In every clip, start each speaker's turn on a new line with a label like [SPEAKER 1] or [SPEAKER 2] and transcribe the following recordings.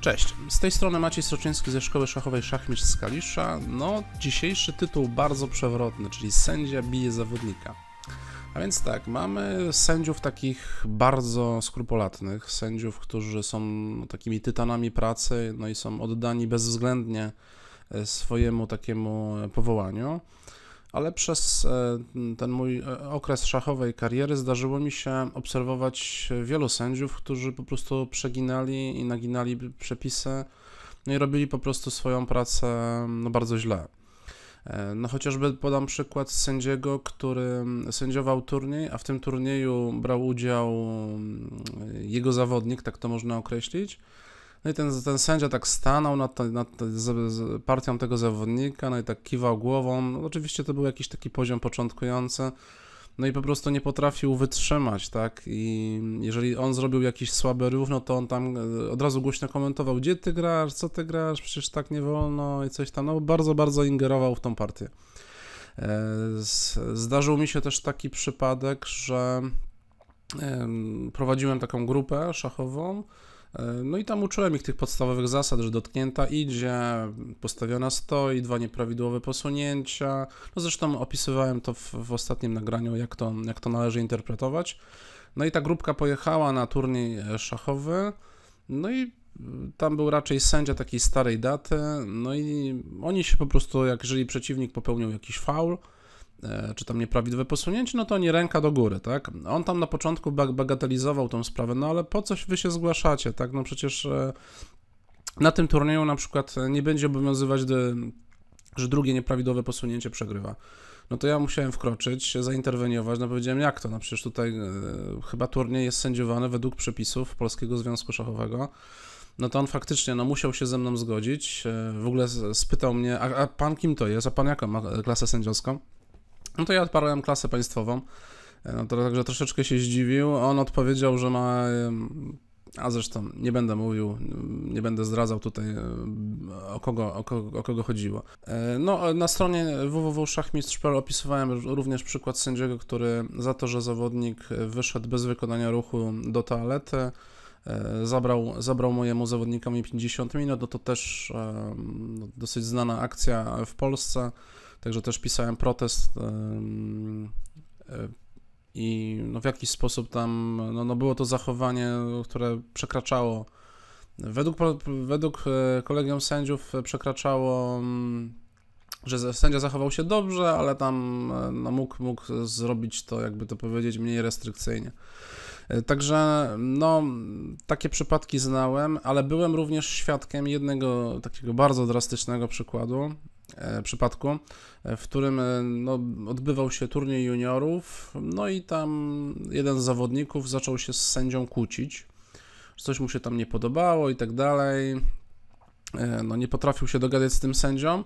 [SPEAKER 1] Cześć, z tej strony Maciej Soczyński ze Szkoły Szachowej Szachmistrz z Kalisza. No, dzisiejszy tytuł bardzo przewrotny, czyli sędzia bije zawodnika. A więc tak, mamy sędziów takich bardzo skrupulatnych, sędziów, którzy są takimi tytanami pracy, no i są oddani bezwzględnie e, swojemu takiemu powołaniu ale przez e, ten mój e, okres szachowej kariery zdarzyło mi się obserwować wielu sędziów, którzy po prostu przeginali i naginali przepisy no i robili po prostu swoją pracę no, bardzo źle. E, no chociażby podam przykład sędziego, który sędziował turniej, a w tym turnieju brał udział mm, jego zawodnik, tak to można określić, no i ten, ten sędzia tak stanął nad, nad partią tego zawodnika, no i tak kiwał głową. No, oczywiście to był jakiś taki poziom początkujący. No i po prostu nie potrafił wytrzymać, tak? I jeżeli on zrobił jakiś słaby ruch, no to on tam e, od razu głośno komentował, gdzie ty grasz, co ty grasz, przecież tak nie wolno i coś tam. No bardzo, bardzo ingerował w tą partię. E, zdarzył mi się też taki przypadek, że prowadziłem taką grupę szachową E, no i tam uczyłem ich tych podstawowych zasad, że dotknięta idzie, postawiona stoi, dwa nieprawidłowe posunięcia. No zresztą opisywałem to w, w ostatnim nagraniu, jak to, jak to należy interpretować. No i ta grupka pojechała na turniej szachowy. No i y, tam był raczej sędzia takiej starej daty. No i oni się po prostu, jak jeżeli przeciwnik popełnił jakiś faul, E, czy tam nieprawidłowe posunięcie, no to nie ręka do góry, tak? On tam na początku bagatelizował tą sprawę, no ale po coś wy się zgłaszacie, tak? No przecież e, na tym turnieju na przykład e, nie będzie obowiązywać, że drugie nieprawidłowe posunięcie przegrywa. No to ja musiałem wkroczyć, zainterweniować, no powiedziałem jak to, no przecież tutaj chyba turniej jest sędziowany według przepisów Polskiego Związku Szachowego, no to on faktycznie no, musiał się ze mną zgodzić, w ogóle spytał mnie, a, a pan kim to jest, a pan jaką ma klasę sędziowską? No to ja odparłem klasę państwową. E, no to także troszeczkę się zdziwił. On odpowiedział, że ma. A zresztą nie będę mówił, mm, nie będę zdradzał tutaj o kogo, o kogo, o kogo chodziło. E, no, na stronie www.szachmistrz.pl opisywałem również przykład sędziego, który za to, że zawodnik wyszedł bez wykonania ruchu do toalety, e, zabrał, zabrał mojemu zawodnikowi 50 minut. No to też no, dosyć znana akcja w Polsce. Także też pisałem protest e, i no w jakiś sposób tam no, no było to zachowanie, które przekraczało według, według e, kolegium sędziów e, przekraczało mm, że sędzia zachował się dobrze, ale tam no, mógł, mógł zrobić to, jakby to powiedzieć, mniej restrykcyjnie. Także no, takie przypadki znałem, ale byłem również świadkiem jednego takiego bardzo drastycznego przykładu, E, przypadku, w którym e, no, odbywał się turniej juniorów, no i tam jeden z zawodników zaczął się z sędzią kłócić, że coś mu się tam nie podobało i tak dalej. E, no nie potrafił się dogadać z tym sędzią.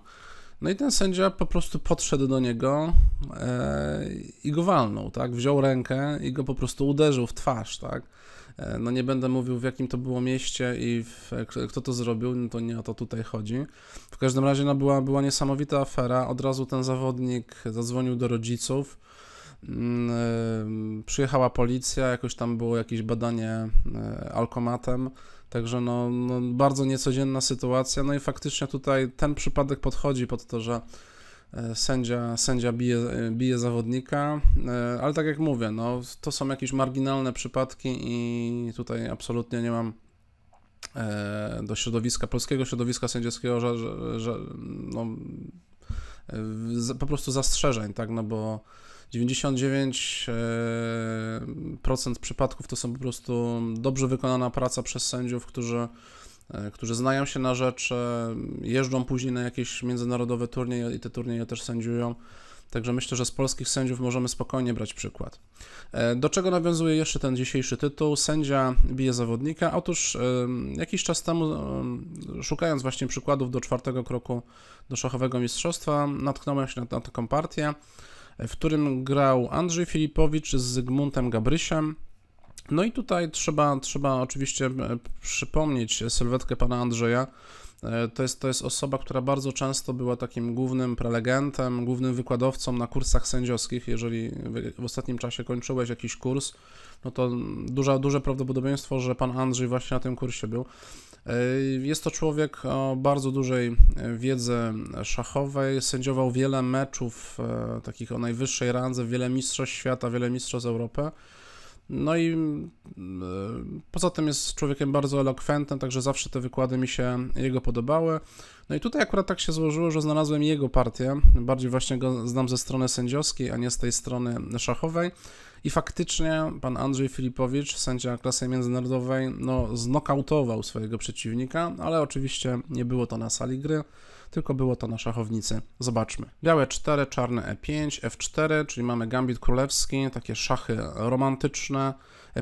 [SPEAKER 1] No i ten sędzia po prostu podszedł do niego i go walnął, tak? Wziął rękę i go po prostu uderzył w twarz, tak? E, no nie będę mówił w jakim to było mieście i w, kto to zrobił, no to nie o to tutaj chodzi. W każdym razie no była, była niesamowita afera. Od razu ten zawodnik zadzwonił do rodziców. Mm, e, przyjechała policja, jakoś tam było jakieś badanie e, alkomatem. Także no, no bardzo niecodzienna sytuacja. No i faktycznie tutaj ten przypadek podchodzi pod to, że E, sędzia, sędzia bije, e, bije zawodnika, e, ale tak jak mówię, no, to są jakieś marginalne przypadki i tutaj absolutnie nie mam do środowiska, polskiego środowiska sędziowskiego, że, że, że no, po prostu zastrzeżeń, tak, no bo 99% przypadków to są po prostu dobrze wykonana praca przez sędziów, którzy E, którzy znają się na rzecz, e, jeżdżą później na jakieś międzynarodowe turnieje i te turnieje też sędziują. Także myślę, że z polskich sędziów możemy spokojnie brać przykład. E, do czego nawiązuje jeszcze ten dzisiejszy tytuł? Sędzia bije zawodnika. Otóż jakiś czas temu, szukając właśnie przykładów do czwartego kroku do szachowego mistrzostwa, natknąłem się na, na taką partię, w którym grał Andrzej Filipowicz z Zygmuntem Gabrysiem. No i tutaj trzeba, trzeba oczywiście e, przypomnieć sylwetkę pana Andrzeja. E, to jest, to jest osoba, która bardzo często była takim głównym prelegentem, głównym wykładowcą na kursach sędziowskich. Jeżeli w ostatnim czasie kończyłeś jakiś kurs, no to duża, duże prawdopodobieństwo, że pan Andrzej właśnie na tym kursie był. E, jest to człowiek o bardzo dużej wiedzy szachowej, sędziował wiele meczów takich o najwyższej randze, wiele mistrzostw świata, wiele mistrzostw Europy. No i mm, e, poza tym jest człowiekiem bardzo elokwentnym, także zawsze te wykłady mi się jego podobały. No i tutaj akurat tak się złożyło, że znalazłem jego partię. Bardziej właśnie go znam ze strony sędziowskiej, a nie z tej strony szachowej. I faktycznie pan Andrzej Filipowicz, sędzia klasy międzynarodowej, no znokautował swojego przeciwnika, ale oczywiście nie było to na sali gry tylko było to na szachownicy. Zobaczmy. Białe 4, czarne E5, F4, czyli mamy gambit królewski, takie szachy romantyczne,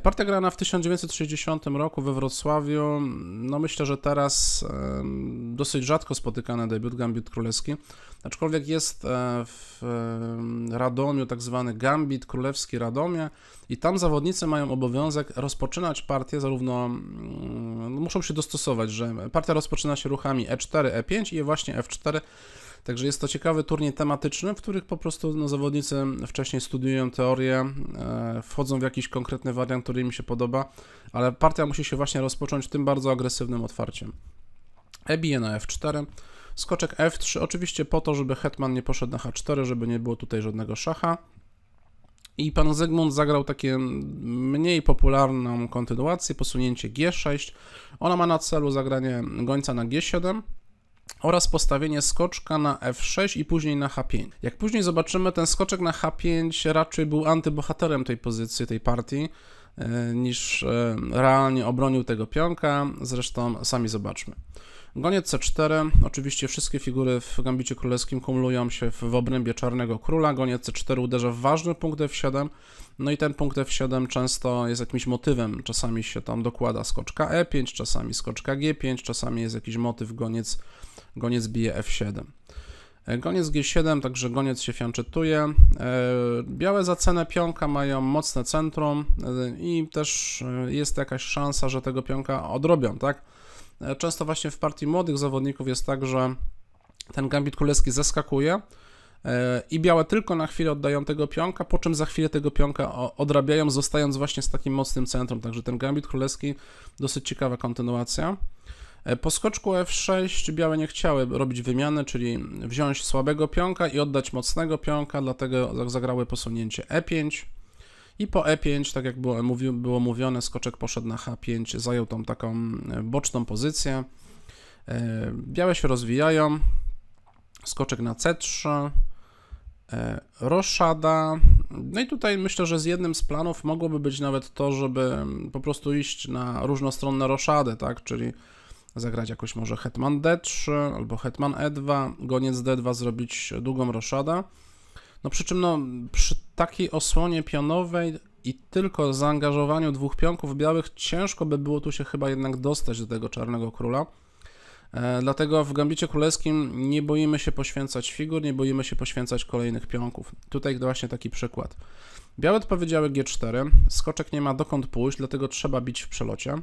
[SPEAKER 1] Partia grana w 1960 roku we Wrocławiu, no myślę, że teraz dosyć rzadko spotykany debiut Gambit Królewski, aczkolwiek jest e, w Radomiu tak zwany Gambit Królewski Radomie i tam zawodnicy mają obowiązek rozpoczynać partię zarówno, mm, no muszą się dostosować, że partia rozpoczyna się ruchami E4, E5 i właśnie F4, Także jest to ciekawy turniej tematyczny, w których po prostu no, zawodnicy wcześniej studiują teorię, e, wchodzą w jakiś konkretny wariant, który im się podoba, ale partia musi się właśnie rozpocząć tym bardzo agresywnym otwarciem. E bije na F4, skoczek F3, oczywiście po to, żeby hetman nie poszedł na H4, żeby nie było tutaj żadnego szacha. I pan Zygmunt zagrał takie mniej popularną kontynuację, posunięcie G6. Ona ma na celu zagranie gońca na G7, oraz postawienie skoczka na f6 i później na h5. Jak później zobaczymy, ten skoczek na h5 raczej był antybohaterem tej pozycji, tej partii, e, niż e, realnie obronił tego pionka, zresztą sami zobaczmy. Goniec C4, oczywiście wszystkie figury w Gambicie Królewskim kumulują się w, obrębie Czarnego Króla, Goniec C4 uderza w ważny punkt F7, no i ten punkt F7 często jest jakimś motywem, czasami się tam dokłada skoczka E5, czasami skoczka G5, czasami jest jakiś motyw, goniec, goniec bije F7. E, goniec G7, także goniec się fianczytuje. E, białe za cenę pionka mają mocne centrum e, i też jest jakaś szansa, że tego pionka odrobią, tak? Często właśnie w partii młodych zawodników jest tak, że ten gambit królewski zaskakuje e, i białe tylko na chwilę oddają tego pionka, po czym za chwilę tego pionka odrabiają, zostając właśnie z takim mocnym centrum. Także ten gambit królewski dosyć ciekawa kontynuacja. E, po skoczku f6 białe nie chciały robić wymiany, czyli wziąć słabego pionka i oddać mocnego pionka, dlatego zagrały posunięcie e5. I po E5, tak jak było, było mówione, skoczek poszedł na H5, zajął tą taką e, boczną pozycję. E, białe się rozwijają, skoczek na C3, e, roszada. No i tutaj myślę, że z jednym z planów mogłoby być nawet to, żeby po prostu iść na różnostronne roszady, tak, czyli zagrać jakoś może hetman d3 albo hetman e2, goniec d2, zrobić długą roszadę. No przy czym no, przy takiej osłonie pionowej i tylko zaangażowaniu dwóch pionków białych ciężko by było tu się chyba jednak dostać do tego czarnego króla. E, dlatego w Gambicie Królewskim nie boimy się poświęcać figur, nie boimy się poświęcać kolejnych pionków. Tutaj właśnie taki przykład. Białe odpowiedziały G4, skoczek nie ma dokąd pójść, dlatego trzeba bić w przelocie.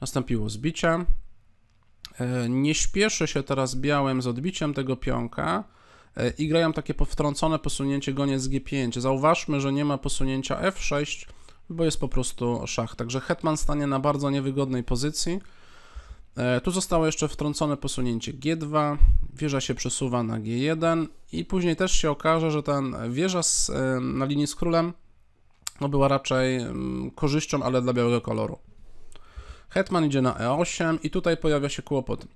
[SPEAKER 1] Nastąpiło zbicie. E, nie śpieszy się teraz białym z odbiciem tego pionka, E, i grają takie wtrącone posunięcie goniec G5. Zauważmy, że nie ma posunięcia F6, bo jest po prostu szach. Także hetman stanie na bardzo niewygodnej pozycji. E, tu zostało jeszcze wtrącone posunięcie G2, wieża się przesuwa na G1 i później też się okaże, że ten wieża z, e, na linii z królem no była raczej mm, korzyścią, ale dla białego koloru. Hetman idzie na E8 i tutaj pojawia się kłopot.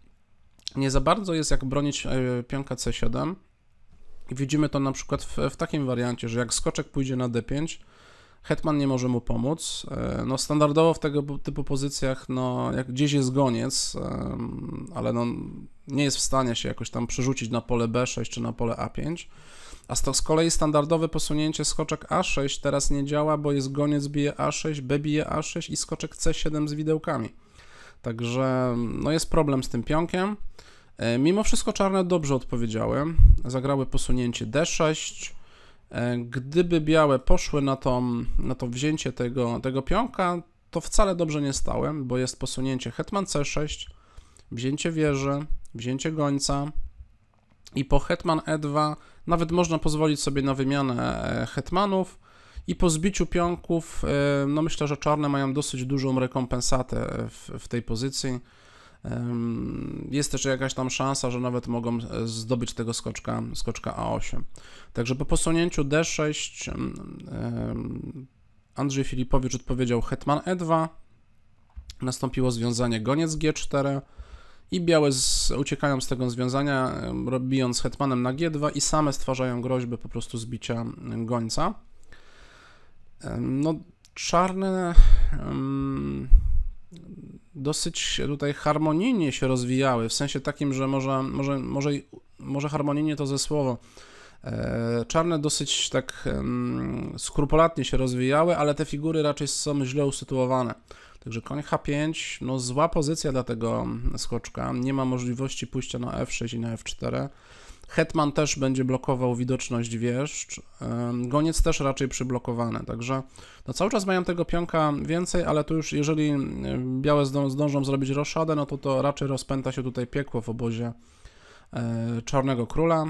[SPEAKER 1] Nie za bardzo jest jak bronić pionka C7, widzimy to na przykład w, w takim wariancie, że jak skoczek pójdzie na d5, Hetman nie może mu pomóc. E, no standardowo w tego typu pozycjach, no jak gdzieś jest goniec, ale no nie jest w stanie się jakoś tam przerzucić na pole B6 czy na pole A5. A z kolei standardowe posunięcie skoczek A6 teraz nie działa, bo jest goniec bije A6, B bije A6 i skoczek C7 z widełkami. Także no jest problem z tym pionkiem. E, mimo wszystko czarne dobrze odpowiedziały. Zagrały posunięcie D6. E, gdyby białe poszły na, tą, na to wzięcie tego, tego pionka, to wcale dobrze nie stałem, bo jest posunięcie hetman C6, wzięcie wieży, wzięcie gońca i po hetman E2 nawet można pozwolić sobie na wymianę e, hetmanów i po zbiciu pionków, no myślę, że czarne mają dosyć dużą rekompensatę w, w tej pozycji. Jest też jakaś tam szansa, że nawet mogą e, zdobyć tego skoczka, skoczka A8. Także po posunięciu D6 Andrzej Filipowicz odpowiedział hetman E2, nastąpiło związanie goniec G4 i białe z, uciekają z tego związania, bijąc hetmanem na G2 i same stwarzają groźby po prostu zbicia gońca. No, czarne... Um, dosyć tutaj harmonijnie się rozwijały, w sensie takim, że może, może, może, może harmonijnie to ze słowo. E, czarne dosyć tak skrupulatnie się rozwijały, ale te figury raczej są źle usytuowane. Także koń H5, no zła pozycja dla tego skoczka. Nie ma możliwości pójścia na F6 i na F4. Hetman też będzie blokował widoczność wieszcz. Goniec też raczej przyblokowany, także no cały czas mają tego pionka więcej, ale tu już jeżeli białe zdążą zrobić roszadę, no to to raczej rozpęta się tutaj piekło w obozie e, Czarnego Króla.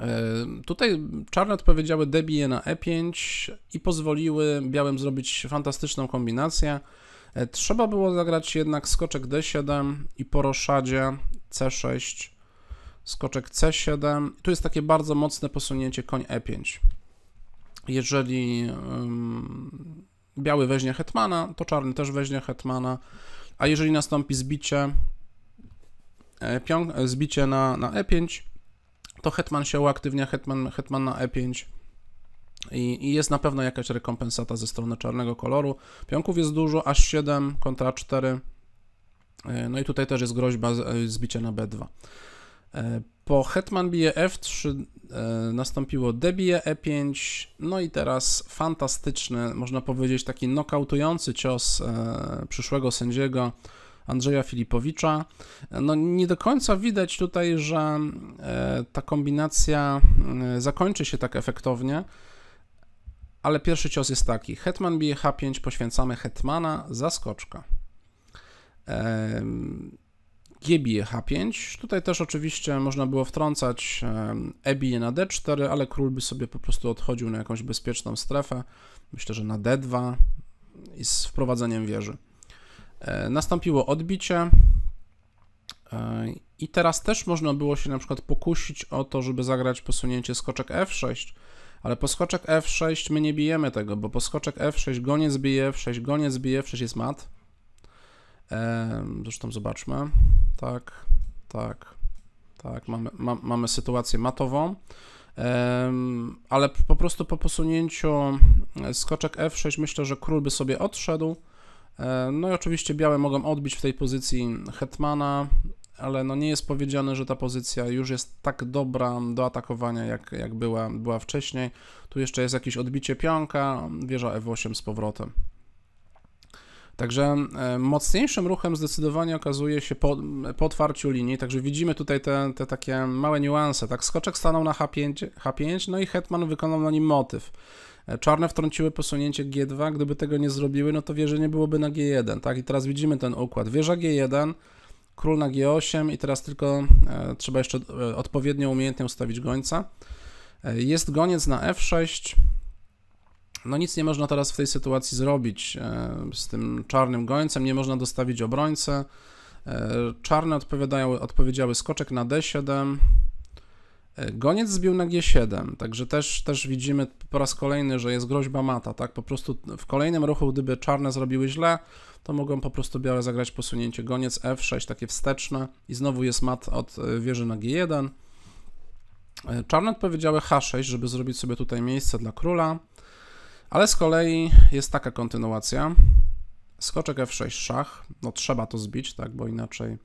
[SPEAKER 1] E, tutaj czarne odpowiedziały debije na E5 i pozwoliły białym zrobić fantastyczną kombinację. E, trzeba było zagrać jednak skoczek D7 i po roszadzie C6, skoczek C7. Tu jest takie bardzo mocne posunięcie koń E5. Jeżeli um, biały weźmie hetmana, to czarny też weźmie hetmana, a jeżeli nastąpi zbicie, e, e, zbicie na, na E5, to hetman się uaktywnia, hetman, hetman na E5 i, I, jest na pewno jakaś rekompensata ze strony czarnego koloru. Pionków jest dużo, aż 7 kontra 4. E, no i tutaj też jest groźba e, zbicia na B2. E, po hetman bije F3 nastąpiło D bije E5, no i teraz fantastyczny, można powiedzieć taki nokautujący cios przyszłego sędziego Andrzeja Filipowicza. No nie do końca widać tutaj, że ta kombinacja zakończy się tak efektownie, ale pierwszy cios jest taki. Hetman bije H5, poświęcamy Hetmana, skoczka. G bije H5. Tutaj też oczywiście można było wtrącać E bije na D4, ale król by sobie po prostu odchodził na jakąś bezpieczną strefę. Myślę, że na D2 i z wprowadzeniem wieży. E, nastąpiło odbicie. E, I teraz też można było się na przykład pokusić o to, żeby zagrać posunięcie skoczek F6, ale po skoczek F6 my nie bijemy tego, bo po skoczek F6 goniec bije, F6 goniec bije, F6 jest mat. Eee, zresztą zobaczmy. Tak, tak, tak, mamy, ma, mamy sytuację matową. ale po prostu po posunięciu e, skoczek F6 myślę, że król by sobie odszedł. E, no i oczywiście białe mogą odbić w tej pozycji hetmana, ale no nie jest powiedziane, że ta pozycja już jest tak dobra do atakowania, jak, jak była, była wcześniej. Tu jeszcze jest jakieś odbicie pionka, wieża F8 e z powrotem. Także e, mocniejszym ruchem zdecydowanie okazuje się po, po otwarciu linii, także widzimy tutaj te, te takie małe niuanse, tak, skoczek stanął na H5, H5, no i hetman wykonał na nim motyw. E, czarne wtrąciły posunięcie G2, gdyby tego nie zrobiły, no to wieże nie byłoby na G1, tak, i teraz widzimy ten układ, wieża G1, król na g8 i teraz tylko e, trzeba jeszcze e, odpowiednio umiejętnie ustawić gońca. E, jest goniec na f6. No nic nie można teraz w tej sytuacji zrobić z tym czarnym gońcem, nie można dostawić obrońcę. Czarne odpowiedziały skoczek na d7, Goniec zbił na G7, także też, też widzimy po raz kolejny, że jest groźba mata, tak? Po prostu w kolejnym ruchu, gdyby czarne zrobiły źle, to mogą po prostu białe zagrać posunięcie goniec F6, takie wsteczne i znowu jest mat od e, wieży na G1. E, czarne odpowiedziały H6, żeby zrobić sobie tutaj miejsce dla króla, ale z kolei jest taka kontynuacja. Skoczek F6 szach, no trzeba to zbić, tak, bo inaczej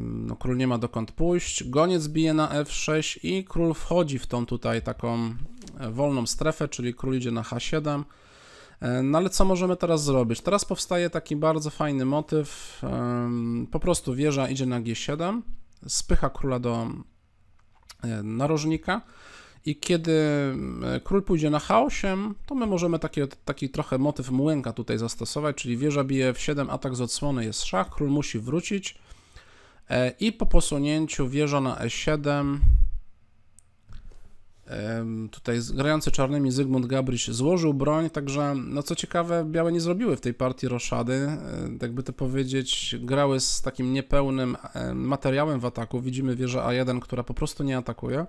[SPEAKER 1] no, król nie ma dokąd pójść, goniec bije na f6 i król wchodzi w tą tutaj taką e, wolną strefę, czyli król idzie na h7. E, no ale co możemy teraz zrobić? Teraz powstaje taki bardzo fajny motyw, po prostu wieża idzie na g7, spycha króla do e, narożnika i kiedy król pójdzie na h8, to my możemy taki, taki trochę motyw młęka tutaj zastosować, czyli wieża bije w 7, atak z odsłony jest szach, król musi wrócić, E, I po posunięciu wieża na e7, tutaj grający czarnymi Zygmunt Gabrysz złożył broń, także no co ciekawe, białe nie zrobiły w tej partii roszady, tak e, by to powiedzieć, grały z takim niepełnym e, materiałem w ataku, widzimy wieżę A1, która po prostu nie atakuje.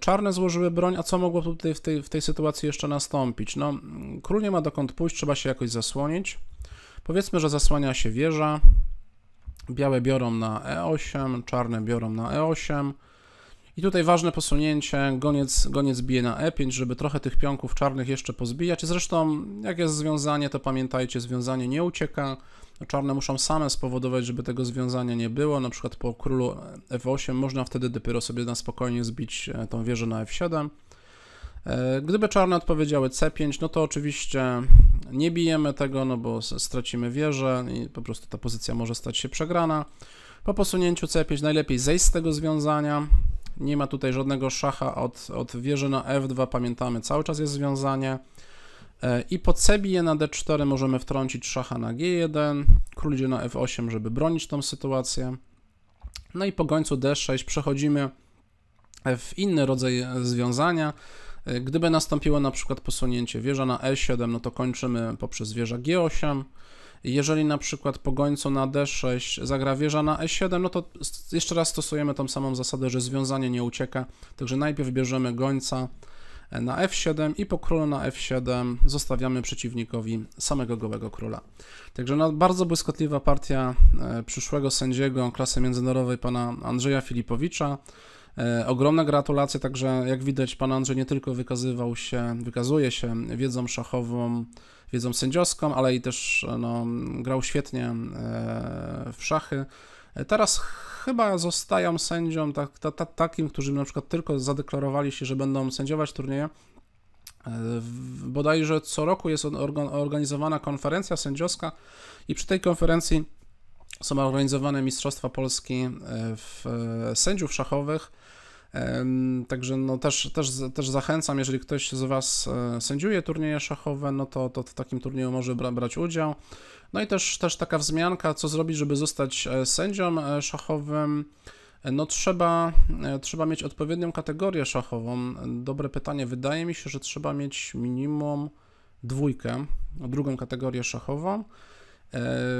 [SPEAKER 1] Czarne złożyły broń, a co mogło tutaj w tej, w tej sytuacji jeszcze nastąpić? No, król nie ma dokąd pójść, trzeba się jakoś zasłonić. Powiedzmy, że zasłania się wieża, Białe biorą na E8, czarne biorą na E8. I tutaj ważne posunięcie, goniec, goniec bije na E5, żeby trochę tych pionków czarnych jeszcze pozbijać. Zresztą jak jest związanie, to pamiętajcie, związanie nie ucieka. No, czarne muszą same spowodować, żeby tego związania nie było. Na przykład po królu e- F8 można wtedy dopiero sobie na spokojnie zbić e, tą wieżę na F7. E, gdyby czarne odpowiedziały C5, no to oczywiście nie bijemy tego, no bo stracimy wieżę i po prostu ta pozycja może stać się przegrana. Po posunięciu C5 najlepiej zejść z tego związania. Nie ma tutaj żadnego szacha od, od wieży na F2, pamiętamy, cały czas jest związanie. E, I po C bije na D4 możemy wtrącić szacha na G1, król idzie na F8, żeby bronić tą sytuację. No i po gońcu D6 przechodzimy w inny rodzaj e, związania, Gdyby nastąpiło na przykład posunięcie wieża na E7, no to kończymy poprzez wieża G8. Jeżeli na przykład po gońcu na D6 zagra wieża na E7, no to jeszcze raz stosujemy tą samą zasadę, że związanie nie ucieka. Także najpierw bierzemy gońca e, na F7 i po królu na F7 zostawiamy przeciwnikowi samego gołego króla. Także no, bardzo błyskotliwa partia e, przyszłego sędziego klasy międzynarodowej pana Andrzeja Filipowicza. E, ogromne gratulacje, także jak widać, pan Andrzej nie tylko wykazywał się, wykazuje się wiedzą szachową, wiedzą sędziowską, ale i też e, no, grał świetnie e, w szachy. Teraz chyba zostają sędzią tak, ta, ta, takim, którzy na przykład tylko zadeklarowali się, że będą sędziować turnieje. Bodajże co roku jest organizowana konferencja sędziowska i przy tej konferencji są organizowane Mistrzostwa Polski w sędziów szachowych Także no też, też, też zachęcam, jeżeli ktoś z Was e, sędziuje turnieje szachowe, no to, to w takim turnieju może brać udział. No i też, też taka wzmianka, co zrobić, żeby zostać e, sędzią e, szachowym. No trzeba, trzeba mieć odpowiednią kategorię szachową. Dobre pytanie. Wydaje mi się, że trzeba mieć minimum dwójkę, drugą kategorię szachową.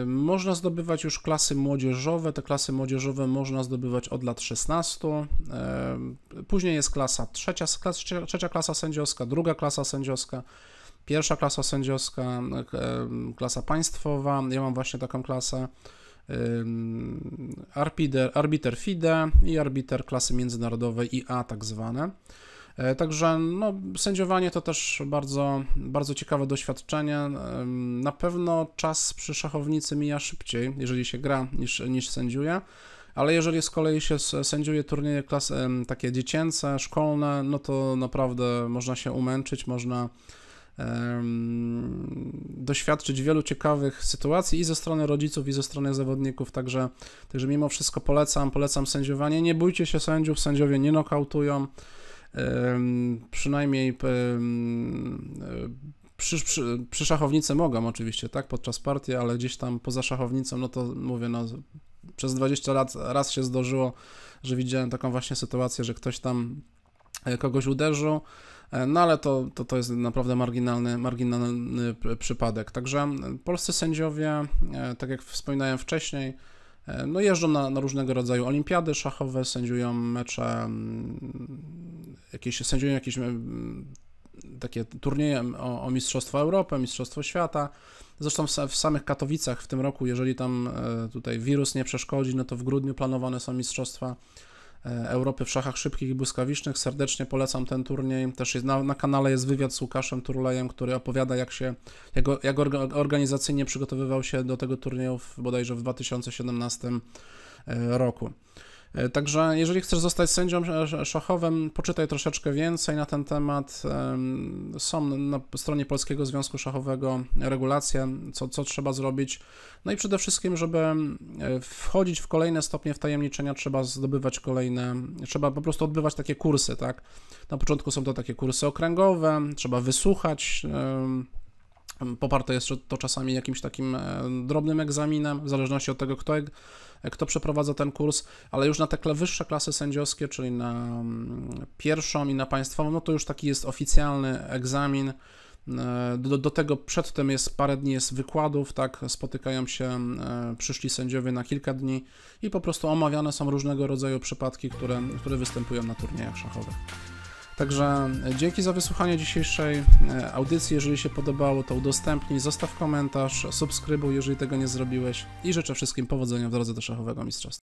[SPEAKER 1] E, można zdobywać już klasy młodzieżowe. Te klasy młodzieżowe można zdobywać od lat 16. E, później jest klasa trzecia, trzecia klasa sędziowska, druga klasa sędziowska, pierwsza klasa sędziowska, e, klasa państwowa. Ja mam właśnie taką klasę. Arbiter, arbiter FIDE i arbiter klasy międzynarodowej IA tak zwane. E, także no, sędziowanie to też bardzo, bardzo ciekawe doświadczenie. E, na pewno czas przy szachownicy mija szybciej, jeżeli się gra, niż, niż sędziuje. Ale jeżeli z kolei się sędziuje turnieje klasy, takie dziecięce, szkolne, no to naprawdę można się umęczyć, można doświadczyć wielu ciekawych sytuacji i ze strony rodziców, i ze strony zawodników. Także, także mimo wszystko polecam, polecam sędziowanie. Nie bójcie się sędziów, sędziowie nie nokautują przynajmniej przy, przy, przy, szachownicy mogą oczywiście, tak, podczas partii, ale gdzieś tam poza szachownicą, no to mówię, no przez 20 lat raz się zdarzyło, że widziałem taką właśnie sytuację, że ktoś tam e, kogoś uderzył, e, no ale to, to, to jest naprawdę marginalny, marginalny przypadek. Także polscy sędziowie, e, tak jak wspominałem wcześniej, E, no jeżdżą na, na, różnego rodzaju olimpiady szachowe, sędziują mecze, mm, jakieś, sędziują jakieś mm, takie turnieje o, o Mistrzostwo Europy, Mistrzostwo Świata. Zresztą w, w samych Katowicach w tym roku, jeżeli tam e, tutaj wirus nie przeszkodzi, no to w grudniu planowane są Mistrzostwa E, Europy w szachach szybkich i błyskawicznych. Serdecznie polecam ten turniej. Też jest na, na kanale jest wywiad z Łukaszem Turulejem, który opowiada, jak się, jak, jak organizacyjnie przygotowywał się do tego turnieju w, bodajże w 2017 e, roku. E, także jeżeli chcesz zostać sędzią szachowym, poczytaj troszeczkę więcej na ten temat. Są na stronie Polskiego Związku Szachowego regulacje, co, co trzeba zrobić. No i przede wszystkim, żeby wchodzić w kolejne stopnie wtajemniczenia, trzeba zdobywać kolejne, trzeba po prostu odbywać takie kursy, tak? Na początku są to takie kursy okręgowe, trzeba wysłuchać Poparte jest to czasami jakimś takim e, drobnym egzaminem, w zależności od tego, kto, e, kto przeprowadza ten kurs, ale już na te wyższe klasy sędziowskie, czyli na mm, pierwszą i na państwową, no to już taki jest oficjalny egzamin. E, do, do tego przedtem jest parę dni jest wykładów, tak, spotykają się mm, przyszli sędziowie na kilka dni i po prostu omawiane są różnego rodzaju przypadki, które, które występują na turniejach szachowych. Także e, dzięki za wysłuchanie dzisiejszej e, audycji. Jeżeli się podobało, to udostępnij, zostaw komentarz, subskrybuj, jeżeli tego nie zrobiłeś i życzę wszystkim powodzenia w drodze do szachowego mistrzostwa.